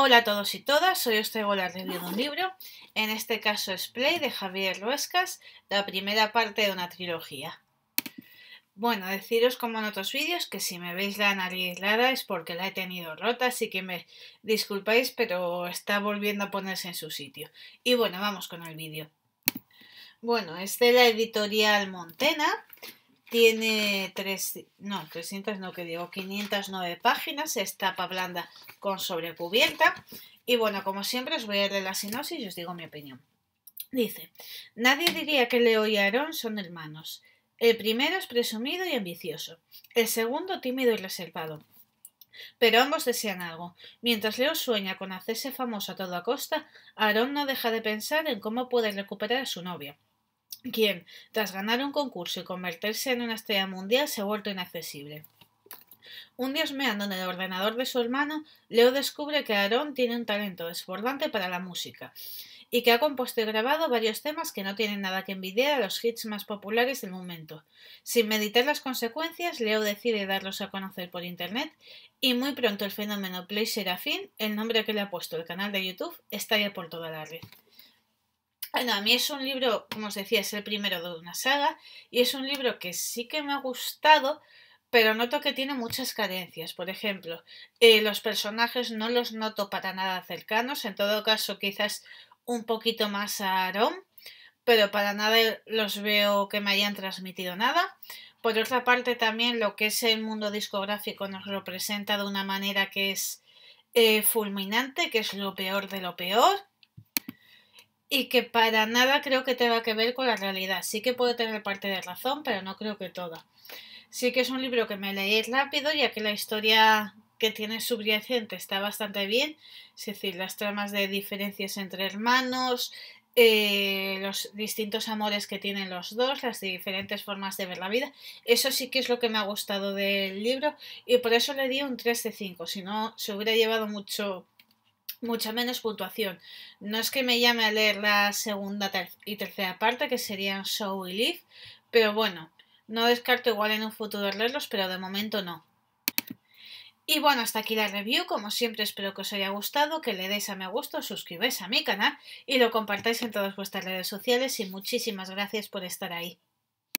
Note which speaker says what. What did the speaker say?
Speaker 1: Hola a todos y todas, soy os traigo la review de un libro, en este caso es Play de Javier Ruescas, la primera parte de una trilogía. Bueno, deciros como en otros vídeos que si me veis la nariz es porque la he tenido rota, así que me disculpáis, pero está volviendo a ponerse en su sitio. Y bueno, vamos con el vídeo. Bueno, es de la editorial Montena tiene tres, no, 300, no que digo, 509 páginas, es tapa blanda con sobrecubierta. Y bueno, como siempre os voy a leer la sinopsis y os digo mi opinión. Dice, nadie diría que Leo y Aarón son hermanos. El primero es presumido y ambicioso, el segundo tímido y reservado. Pero ambos desean algo. Mientras Leo sueña con hacerse famoso a toda costa, Aarón no deja de pensar en cómo puede recuperar a su novia quien, tras ganar un concurso y convertirse en una estrella mundial, se ha vuelto inaccesible. Un día osmeando en el ordenador de su hermano, Leo descubre que Aaron tiene un talento desbordante para la música y que ha compuesto y grabado varios temas que no tienen nada que envidiar a los hits más populares del momento. Sin meditar las consecuencias, Leo decide darlos a conocer por internet y muy pronto el fenómeno Play Serafín, el nombre que le ha puesto el canal de YouTube, estalla por toda la red. Bueno, a mí es un libro, como os decía, es el primero de una saga y es un libro que sí que me ha gustado, pero noto que tiene muchas carencias. Por ejemplo, eh, los personajes no los noto para nada cercanos, en todo caso quizás un poquito más a Aaron, pero para nada los veo que me hayan transmitido nada. Por otra parte, también lo que es el mundo discográfico nos lo presenta de una manera que es eh, fulminante, que es lo peor de lo peor y que para nada creo que tenga que ver con la realidad. Sí que puede tener parte de razón, pero no creo que toda. Sí que es un libro que me leí rápido, ya que la historia que tiene subyacente está bastante bien, es decir, las tramas de diferencias entre hermanos, eh, los distintos amores que tienen los dos, las diferentes formas de ver la vida, eso sí que es lo que me ha gustado del libro y por eso le di un 3 de 5, si no se hubiera llevado mucho mucha menos puntuación. No es que me llame a leer la segunda y tercera parte, que serían Show y leave, pero bueno, no descarto igual en un futuro leerlos, pero de momento no. Y bueno, hasta aquí la review. Como siempre, espero que os haya gustado, que le deis a me gusto, suscribáis a mi canal y lo compartáis en todas vuestras redes sociales. Y muchísimas gracias por estar ahí.